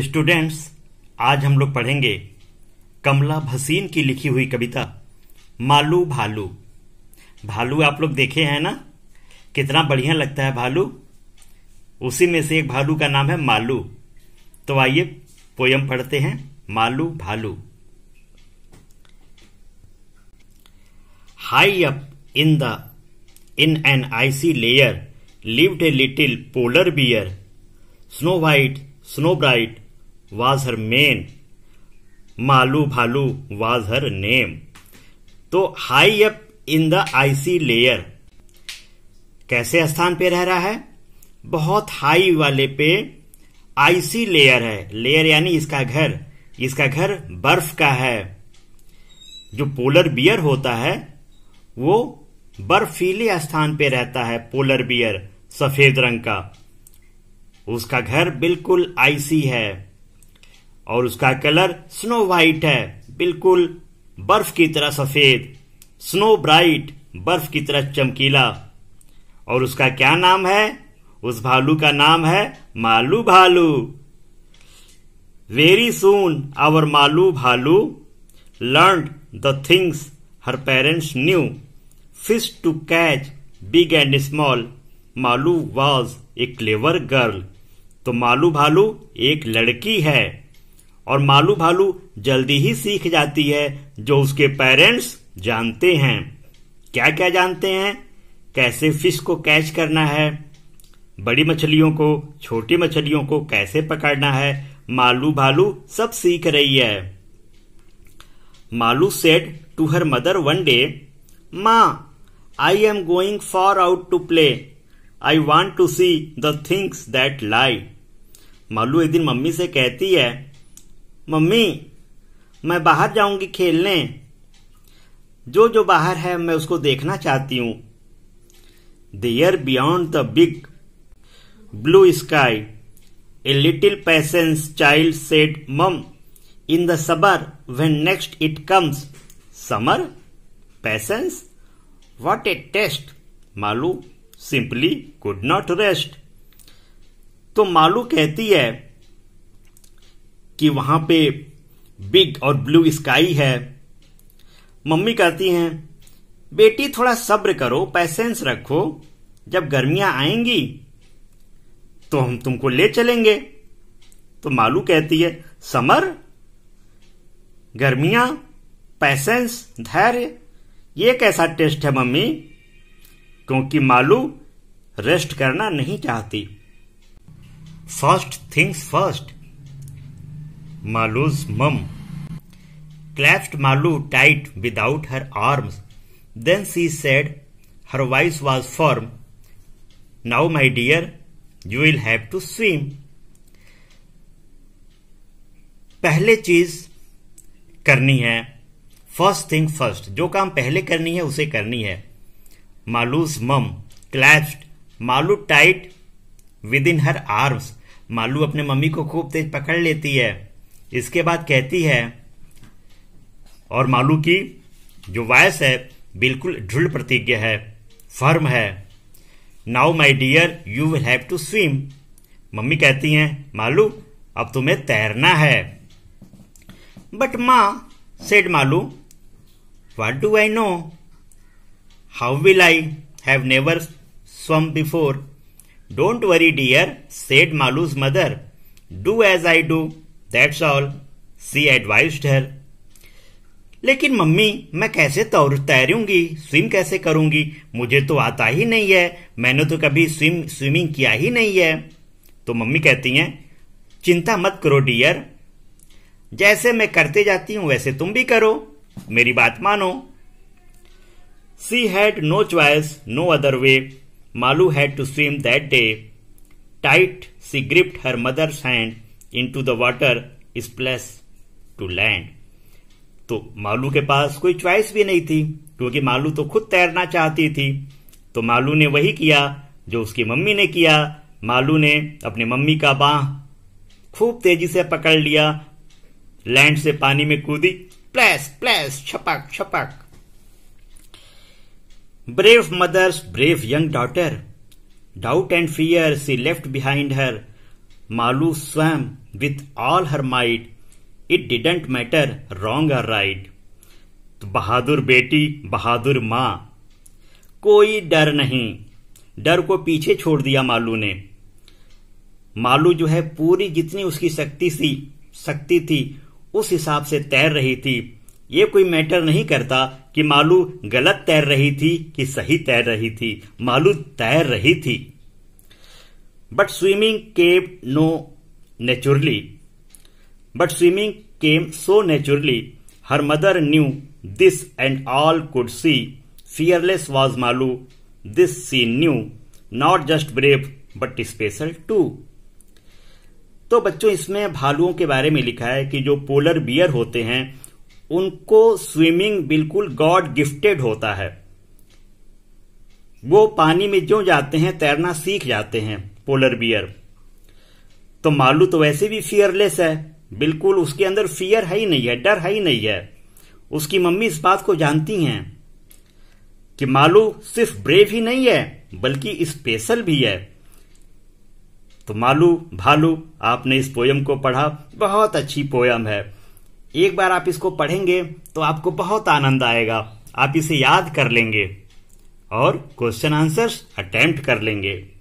Students आज हम लोग पढ़ेंगे कमला भसीन की लिखी हुई कविता मालू भालू भालू आप लोग देखे हैं ना कितना बढ़िया लगता है भालू उसी में से एक भालू का नाम है मालू तो आइए पोयम पढ़ते हैं Malu Bhalu high up in the in an icy lair lived a little polar bear snow white snow bright was her mane Malu Bhalu was her name तो high up in the icy lair कैसे स्थान पे रह रहा है बहुत हाई वाले पे आईसी लेयर है लेयर यानी इसका घर इसका घर बर्फ का है जो पोलर बियर होता है वो बर्फीले स्थान पे रहता है पोलर बियर सफेद रंग का उसका घर बिल्कुल आईसी है और उसका कलर स्नो वाइट है बिल्कुल बर्फ की तरह सफेद स्नो ब्राइट बर्फ की तरह चमकीला और उसका क्या नाम है उस भालू का नाम है मालू भालू very soon our Malu Bhalu learn the things her parents knew fish to catch big and small Malu was a clever girl तो मालू भालू एक लड़की है और मालू भालू जल्दी ही सीख जाती है जो उसके पेरेंट्स जानते हैं क्या क्या जानते हैं कैसे फिश को कैच करना है बड़ी मछलियों को छोटी मछलियों को कैसे पकड़ना है मालू भालू सब सीख रही है Malu said to her mother one day माँ I am going for out to play I want to see the things that lie Malu एक दिन मम्मी से कहती है मम्मी मैं बाहर जाऊंगी खेलने जो जो बाहर है मैं उसको देखना चाहती हूं there beyond the big blue sky a little patience child said mum in the summer when next it comes summer patience what a test Malu simply could not rest तो मालू कहती है कि वहां पे बिग और ब्लू स्काई है mummy कहती हैं बेटी थोड़ा सब्र करो पैसेंस रखो जब गर्मियां आएंगी तो हम तुमको ले चलेंगे तो मालू कहती है समर गर्मियां पैसेंस धैर्य ये कैसा टेस्ट है मम्मी क्योंकि मालू रेस्ट करना नहीं चाहती first things first Malu's mum clasped Malu tight without her arms then she said her voice was firm now my dear you will have to swim पहले चीज करनी है फर्स्ट थिंग फर्स्ट जो काम पहले करनी है उसे करनी है Malu's mum clasped Malu tight within her arms Malu अपने मम्मी को खूब तेज पकड़ लेती है इसके बाद कहती है और मालू की जो वॉयस है बिल्कुल दृढ़ प्रतिज्ञा है फर्म है now my dear you will have to swim मम्मी कहती हैं मालू अब तुम्हें तैरना है but ma said Malu what do I know how will I have never swum before don't worry dear said Malu's mother do as I do that's all she advise her लेकिन मम्मी मैं कैसे तौर तैरूंगी स्विम कैसे करूंगी मुझे तो आता ही नहीं है मैंने तो कभी स्विम स्विमिंग किया ही नहीं है तो मम्मी कहती हैं चिंता मत करो डियर जैसे मैं करते जाती हूं वैसे तुम भी करो मेरी बात मानो she had no choice no other way Malu had to swim that day tight she gripped her mother's hand into the water plus to land तो मालू के पास कोई च्वाइस भी नहीं थी क्योंकि मालू तो खुद तैरना चाहती थी तो मालू ने वही किया जो उसकी मम्मी ने किया मालू ने अपनी मम्मी का बाह खूब तेजी से पकड़ लिया लैंड से पानी में कूदी प्लेस प्लेस छपक छपक brave mother's brave young daughter doubt and fear she left behind her Malu swam with all her might it didn't matter wrong or right तो बहादुर बेटी बहादुर माँ कोई डर नहीं डर को पीछे छोड़ दिया मालू ने मालू जो है पूरी जितनी उसकी शक्ति थी शक्ति थी उस हिसाब से तैर रही थी ये कोई मैटर नहीं करता कि मालू गलत तैर रही थी कि सही तैर रही थी मालू तैर रही थी but swimming came no naturally. But swimming came so naturally. Her mother knew this and all could see. Fearless was Malu. This she knew. Not just brave, but special too. तो बच्चों इसमें भालुओं के बारे में लिखा है कि जो पोलर बियर होते हैं उनको स्विमिंग बिल्कुल गॉड गिफ्टेड होता है वो पानी में जो जाते हैं तैरना सीख जाते हैं पोलर बियर तो मालू तो वैसे भी फियरलेस है बिल्कुल उसके अंदर फियर है ही नहीं है डर है ही नहीं है उसकी मम्मी इस बात को जानती हैं कि मालू सिर्फ ब्रेव ही नहीं है बल्कि स्पेशल भी है तो मालू भालू आपने इस पोयम को पढ़ा बहुत अच्छी पोयम है एक बार आप इसको पढ़ेंगे तो आपको बहुत आनंद आएगा आप इसे याद कर लेंगे और क्वेश्चन आंसर्स अटेम्प्ट कर लेंगे